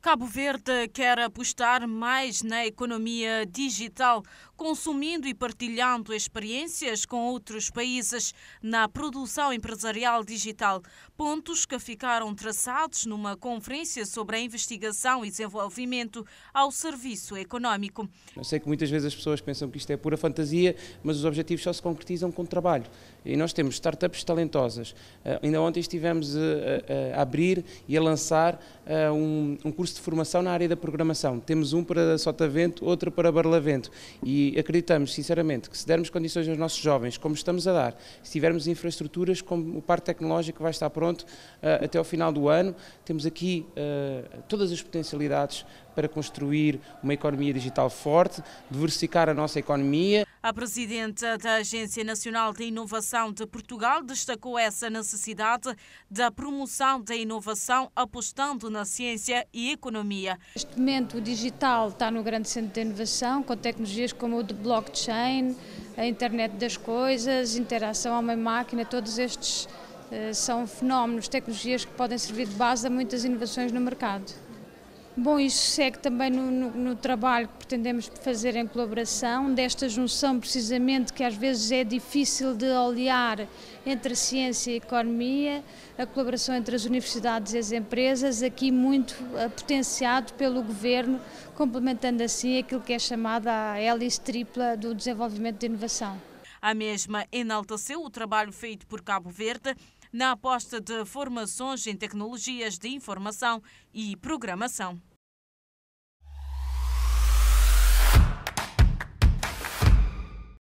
Cabo Verde quer apostar mais na economia digital, consumindo e partilhando experiências com outros países na produção empresarial digital. Pontos que ficaram traçados numa conferência sobre a investigação e desenvolvimento ao serviço económico. Eu sei que muitas vezes as pessoas pensam que isto é pura fantasia, mas os objetivos só se concretizam com trabalho. E nós temos startups talentosas. Uh, ainda ontem estivemos a, eh, a, eh, a, abrir e a lançar uh, um, um, curso de formação na área da programação. Temos um para Sotavento, outro para Barlavento. E acreditamos, sinceramente, que se dermos condições aos nossos jovens, como estamos a dar, se tivermos infraestruturas, como o parque tecnológico vai estar pronto uh, até ao final do ano, temos aqui todas as potencialidades para construir uma economia digital forte, diversificar a nossa economia. A presidente da Agência Nacional de Inovação de Portugal destacou essa necessidade da promoção da inovação apostando na ciência e economia. Neste momento, o digital está no grande centro de inovação, com tecnologias como o de blockchain, a internet das coisas, interação homem-máquina, todos estes eh, são fenómenos, tecnologias que podem servir de base a muitas inovações no mercado. Bom, isso segue também no, no, no, trabalho que pretendemos fazer em colaboração, desta junção precisamente que às vezes é difícil de olhar entre a ciência e a economia, a colaboração entre as universidades e as empresas, aqui muito eh, potenciado pelo Governo, complementando assim aquilo que é chamada a hélice tripla do desenvolvimento de inovação. A mesma enalteceu o trabalho feito por Cabo Verde na aposta de formações em tecnologias de informação e programação.